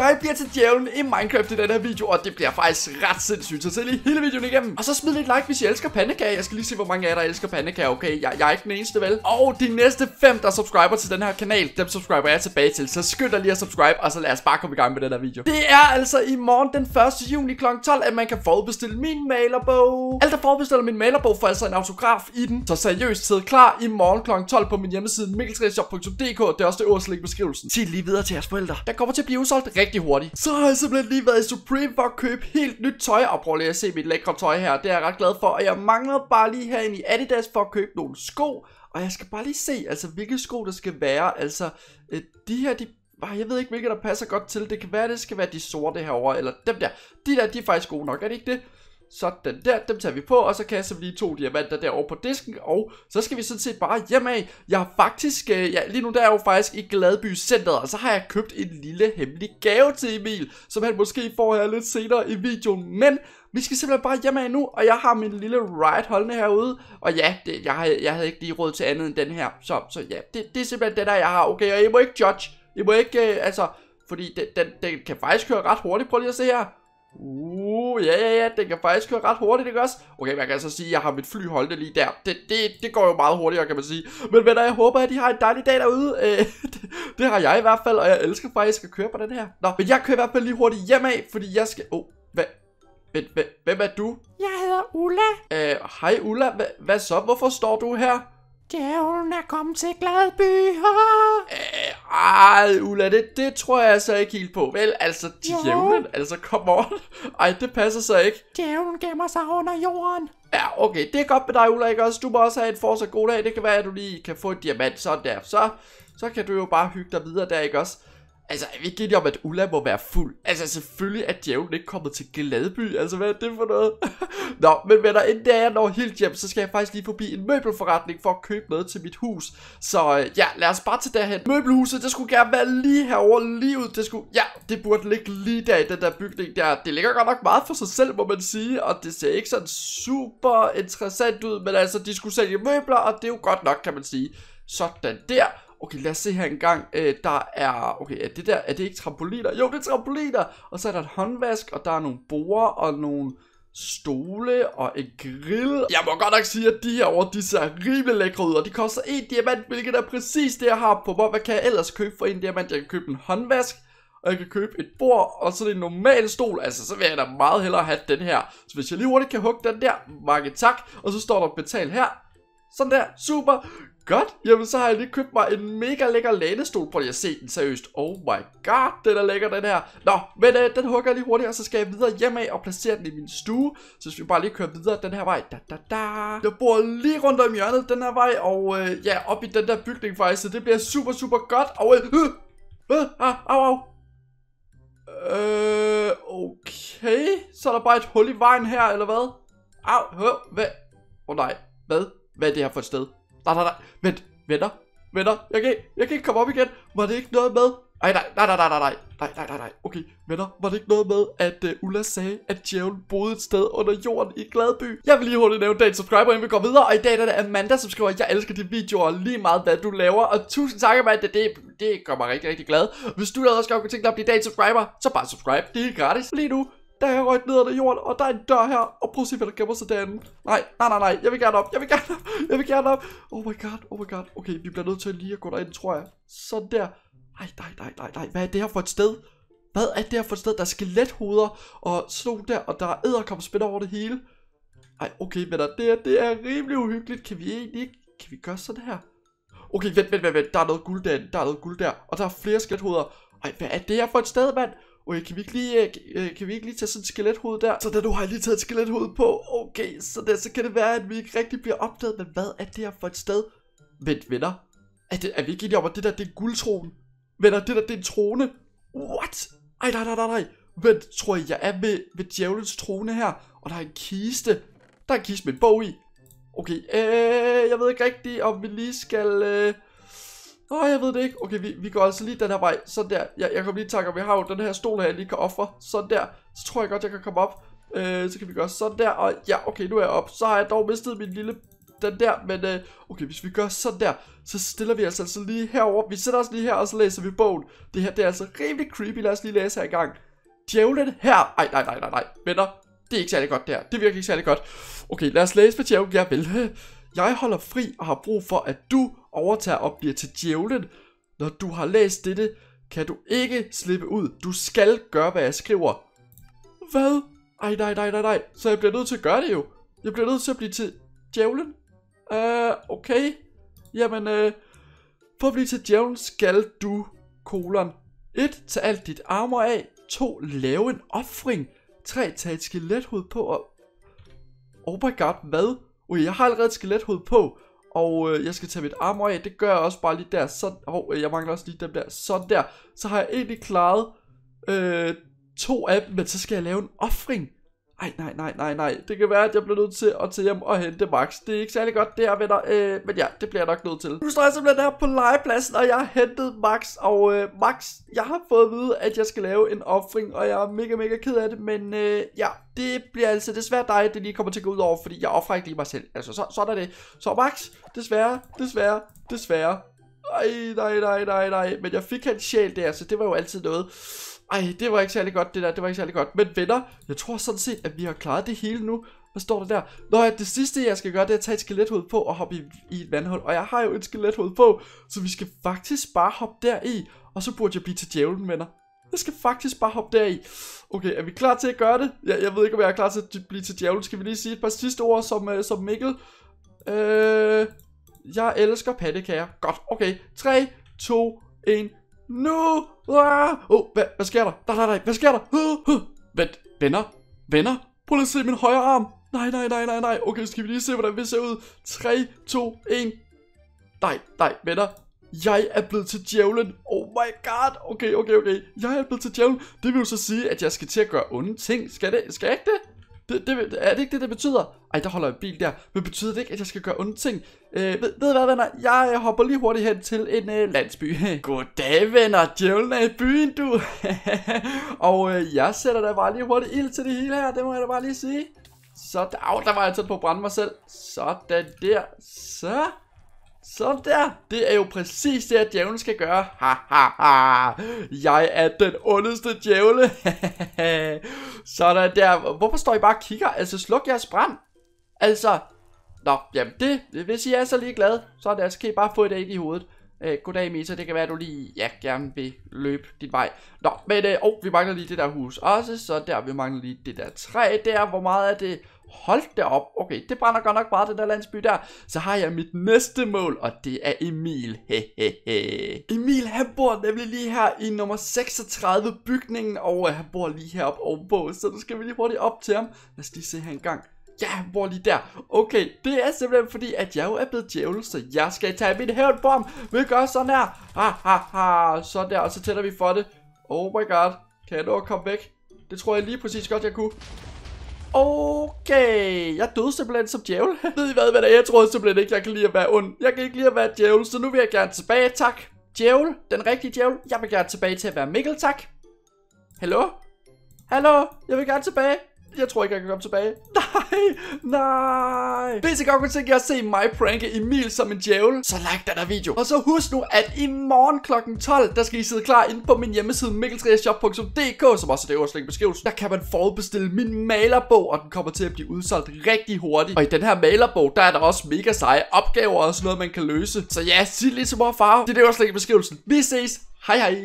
Jeg bliver til djævlen i Minecraft i den her video, og det bliver faktisk ret sindssygt, så se hele videoen igennem. Og så smid et like, hvis I elsker pandekage. Jeg skal lige se, hvor mange af jer, der elsker pandekage, okay? Jeg, jeg er ikke den eneste, vel? Og de næste fem, der subscriber til den her kanal, dem subscriber jeg tilbage til. Så skynd dig lige at subscribe, og så lad os bare komme i gang med den her video. Det er altså i morgen den 1. juni kl. 12, at man kan forudbestille min malerbog. Alt der forudbestiller min malerbog får altså en autograf i den. Så seriøst sid klar i morgen kl. 12 på min hjemmeside mikkeltræshop.dk. Det er også det øverste link i beskrivelsen. Sig lige videre til jeres forældre. Der kommer til at blive udsolgt rigtig hurtigt. Så har jeg simpelthen lige været i Supreme for at købe helt nyt tøj. Og prøv lige at se mit lækre tøj her, det er jeg ret glad for. Og jeg mangler bare lige herinde i Adidas for at købe nogle sko. Og jeg skal bare lige se, altså hvilke sko der skal være. Altså, øh, de her, de jeg ved ikke, hvilke der passer godt til. Det kan være, det skal være de sorte herover eller dem der. De der, de er faktisk gode nok, er det ikke det? Sådan der, dem tager vi på, og så kaster vi lige to diamanter derovre på disken, og så skal vi sådan set bare hjem af. Jeg har faktisk, øh, ja, lige nu der er jeg jo faktisk i Gladby Centeret, og så har jeg købt en lille hemmelig gave til Emil, som han måske får her lidt senere i videoen, men vi skal simpelthen bare hjem af nu, og jeg har min lille ride holdende herude. Og ja, det, jeg, havde, jeg havde ikke lige råd til andet end den her. Så, så ja, det, det er simpelthen den der, jeg har. Okay, og I må ikke judge. I må ikke, øh, altså, fordi den, den, den kan faktisk køre ret hurtigt. Prøv lige at se her. Uh, ja, ja, ja, den kan faktisk køre ret hurtigt, ikke også? Okay, jeg kan altså sige, at jeg har mit fly holdt lige der. Det, det, det går jo meget hurtigere, kan man sige. Men venner, jeg håber, at I har en dejlig dag derude. Øh, det, det har jeg i hvert fald, og jeg elsker faktisk at køre på den her. Nå, men jeg kører i hvert fald lige hurtigt hjem af, fordi jeg skal... oh, hvad... Hvem, hvem er du? Jeg hedder Ulla. Øh, hej Ulla. hvad, hvad så? Hvorfor står du her? Djævlen er kommet til Gladby. Ej, Ulla, det, det tror jeg altså ikke helt på. Vel, altså, djævlen, altså, come on. Ej, det passer så ikke. Djævlen gemmer sig under jorden. Ja, okay, det er godt med dig, Ulla, ikke også? Du må også have en fortsat god dag. Det kan være, at du lige kan få en diamant sådan der. Så, så kan du jo bare hygge dig videre der, ikke også? Altså, er vi ikke enige om, at Ulla må være fuld? Altså, selvfølgelig er djævlen ikke kommet til Gladby. Altså, hvad er det for noget? Nå, men venner, inden jeg når helt hjem, så skal jeg faktisk lige forbi en møbelforretning for at købe noget til mit hus. Så øh, ja, lad os bare til derhen. Møbelhuset, det skulle gerne være lige herover lige ud. Det skulle, ja, det burde ligge lige der i den der bygning der. Det ligger godt nok meget for sig selv, må man sige. Og det ser ikke sådan super interessant ud, men altså, de skulle sælge møbler, og det er jo godt nok, kan man sige. Sådan der okay, lad os se her engang, øh, der er, okay, er det der, er det ikke trampoliner? Jo, det er trampoliner! Og så er der et håndvask, og der er nogle borer og nogle stole og en grill. Jeg må godt nok sige, at de her over, de ser rimelig lækre ud, og de koster en diamant, hvilket er præcis det, jeg har på mig. Hvad kan jeg ellers købe for en diamant? Jeg kan købe en håndvask, og jeg kan købe et bord, og sådan en normal stol, altså så vil jeg da meget hellere have den her. Så hvis jeg lige hurtigt kan hugge den der, mange tak, og så står der betal her, sådan der, super. Godt, jamen så har jeg lige købt mig en mega lækker lænestol. Prøv lige at se den seriøst. Oh my god, den er lækker den her. Nå, men øh, den hugger jeg lige hurtigt, og så skal jeg videre hjem af og placere den i min stue. Så hvis vi bare lige kører videre den her vej. Da, da, da. Jeg bor lige rundt om hjørnet den her vej, og øh, ja, op i den der bygning faktisk. Så det bliver super, super godt. Og øh, øh, øh, ah, au, au. Øh, okay. Så er der bare et hul i vejen her, eller hvad? Au, hø, hvad? Åh oh, nej, hvad? Hvad er det her for et sted? Nej, nej, nej. Vent. Venner. Venner. Jeg kan, jeg kan ikke komme op igen. Var det ikke noget med? Ej, nej, nej, nej, nej, nej, nej, nej, nej, nej, nej. Okay, venner, var det ikke noget med, at uh, Ulla sagde, at djævlen boede et sted under jorden i Gladby? Jeg vil lige hurtigt nævne dagens subscriber, inden vi går videre, og i dag er det Amanda, som skriver, at jeg elsker dine videoer lige meget, hvad du laver, og tusind tak, Amanda, det, det gør mig rigtig, rigtig glad. Hvis du også godt kunne tænke dig at blive dagens subscriber, så bare subscribe, det er gratis lige nu der er rødt ned ad jorden, og der er en dør her, og prøv at se, hvad der gemmer sig derinde. Nej, nej, nej, nej, jeg vil gerne op, jeg vil gerne op, jeg vil gerne op. Oh my god, oh my god. Okay, vi bliver nødt til lige at gå derind, tror jeg. Sådan der. Nej, nej, nej, nej, nej, hvad er det her for et sted? Hvad er det her for et sted? Der er skelethoder og sådan der, og der er æderkomspil over det hele. Nej, okay, men det, er, det er rimelig uhyggeligt. Kan vi egentlig ikke, kan vi gøre sådan her? Okay, vent, vent, vent, vent. Der er noget guld derinde, der er noget guld der, og der er flere skelethoder. Ej, hvad er det her for et sted, mand? okay, kan vi ikke lige, øh, øh, kan vi ikke lige tage sådan et skelethoved der? Så da du har lige taget et skelethoved på, okay, så, der, så kan det være, at vi ikke rigtig bliver opdaget, men hvad er det her for et sted? Vent, venner, er, det, er vi ikke enige om, at det der, det er guldtronen? Venner, det der, det er en trone? What? Ej, nej, nej, nej, nej. Vent, tror jeg, jeg er ved, ved djævelens trone her, og der er en kiste. Der er en kiste med en bog i. Okay, øh, jeg ved ikke rigtigt, om vi lige skal... Øh, Åh, oh, jeg ved det ikke. Okay, vi, vi går altså lige den her vej. Sådan der. Jeg, jeg kommer lige takke, om, jeg har jo den her stol her, jeg lige kan ofre. Sådan der. Så tror jeg godt, jeg kan komme op. Øh, så kan vi gøre sådan der. Og ja, okay, nu er jeg op. Så har jeg dog mistet min lille den der, men øh, okay, hvis vi gør sådan der, så stiller vi altså, altså lige herover. Vi sætter os lige her, og så læser vi bogen. Det her, det er altså rimelig creepy. Lad os lige læse her i gang. Djævlen her. Ej, nej, nej, nej, nej. Venner, det er ikke særlig godt det her. Det virker ikke særlig godt. Okay, lad os læse, hvad djævlen jeg vil. Jeg holder fri og har brug for, at du overtager og bliver til djævlen. Når du har læst dette, kan du ikke slippe ud. Du skal gøre, hvad jeg skriver. Hvad? Ej, nej, nej, nej, nej. Så jeg bliver nødt til at gøre det jo. Jeg bliver nødt til at blive til djævlen. Øh, uh, okay. Jamen, øh, uh, for at blive til djævlen skal du, kolon, 1. Tag alt dit armor af. 2. Lave en offring. 3. Tag et skelethoved på og... Oh my god, hvad? Ui, jeg har allerede et skelethoved på. Og øh, jeg skal tage mit armor af, det gør jeg også bare lige der, sådan, hov, oh, jeg mangler også lige dem der, sådan der. Så har jeg egentlig klaret øh, to af dem, men så skal jeg lave en offring. Ej, nej, nej, nej, nej. Det kan være, at jeg bliver nødt til at tage hjem og hente Max. Det er ikke særlig godt, det her, venner. Øh, men ja, det bliver jeg nok nødt til. Nu står jeg simpelthen her på legepladsen, og jeg har hentet Max. Og øh, Max, jeg har fået at vide, at jeg skal lave en offring, og jeg er mega, mega ked af det. Men øh, ja, det bliver altså desværre dig, det lige kommer til at gå ud over, fordi jeg offrer ikke lige mig selv. Altså, så, sådan er det. Så Max, desværre, desværre, desværre. Ej, nej, nej, nej, nej. Men jeg fik hans sjæl der, så det var jo altid noget. Ej, det var ikke særlig godt det der, det var ikke særlig godt. Men venner, jeg tror sådan set, at vi har klaret det hele nu. Hvad står der der? Nå ja, det sidste jeg skal gøre, det er at tage et skelethoved på og hoppe i, i et vandhul. Og jeg har jo et skelethoved på, så vi skal faktisk bare hoppe deri. Og så burde jeg blive til djævlen, venner. Jeg skal faktisk bare hoppe deri. Okay, er vi klar til at gøre det? Ja, jeg ved ikke, om jeg er klar til at blive til djævlen. Skal vi lige sige et par sidste ord som, uh, som Mikkel? Øh, jeg elsker pandekager. Godt, okay. 3, 2, 1... Nu! Åh, oh, hvad, hvad sker der? Der, der, der, hvad sker der? Uh, uh. Vent, venner, venner, prøv lige at se min højre arm. Nej, nej, nej, nej, nej. Okay, skal vi lige se, hvordan vi ser ud? 3, 2, 1. Nej, nej, venner. Jeg er blevet til djævlen. Oh my god. Okay, okay, okay. Jeg er blevet til djævlen. Det vil jo så sige, at jeg skal til at gøre onde ting. Skal, det, skal jeg ikke det? Det, det, er det ikke det, det betyder? Ej, der holder en bil der. Men betyder det ikke, at jeg skal gøre onde ting? Øh, ved, ved hvad, venner? Jeg øh, hopper lige hurtigt hen til en øh, landsby. Goddag, venner. Djævlen er i byen, du. og øh, jeg sætter da bare lige hurtigt ild til det hele her. Det må jeg da bare lige sige. Så, au, der var jeg tæt på at brænde mig selv. Sådan der. Så. Sådan der. Det er jo præcis det, at djævlen skal gøre. Ha, ha, ha. Jeg er den ondeste djævle. Sådan der. Hvorfor står I bare og kigger? Altså, sluk jeres brand. Altså, nå, jamen det, hvis I er så lige glade, så er det altså, kan I bare få det ind i hovedet. Øh, goddag Misa. det kan være, at du lige ja, gerne vil løbe din vej. Nå, men øh, oh, vi mangler lige det der hus også, så der, vi mangler lige det der træ der. Hvor meget er det? hold det op, okay, det brænder godt nok bare den der landsby der. Så har jeg mit næste mål, og det er Emil. Hehehe. Emil, han bor nemlig lige her i nummer 36 bygningen, og øh, han bor lige heroppe ovenpå, så nu skal vi lige hurtigt op til ham. Lad os lige se her en gang. Ja, han bor lige der. Okay, det er simpelthen fordi, at jeg jo er blevet djævel, så jeg skal tage min hævn på ham. Vi gør sådan her. Ha, ha, ha. Sådan der, og så tænder vi for det. Oh my god. Kan jeg nå at komme væk? Det tror jeg lige præcis godt, jeg kunne. Okay, jeg døde simpelthen som djævel. Ved I hvad, hvad det er? Jeg troede simpelthen ikke, jeg kan lide at være ond. Jeg kan ikke lide at være djævel, så nu vil jeg gerne tilbage, tak. Djævel, den rigtige djævel. Jeg vil gerne tilbage til at være Mikkel, tak. Hallo? Hallo? Jeg vil gerne tilbage jeg tror ikke, jeg kan komme tilbage. Nej, nej. Hvis I godt kunne tænke jer at se mig pranke Emil som en djævel, så like den her video. Og så husk nu, at i morgen kl. 12, der skal I sidde klar inde på min hjemmeside mikkeltriashop.dk, som også er det øverste beskrivelsen. Der kan man forudbestille min malerbog, og den kommer til at blive udsolgt rigtig hurtigt. Og i den her malerbog, der er der også mega seje opgaver og sådan noget, man kan løse. Så ja, sig lige til mor og far. Det er det øverste i beskrivelsen. Vi ses. Hej hej.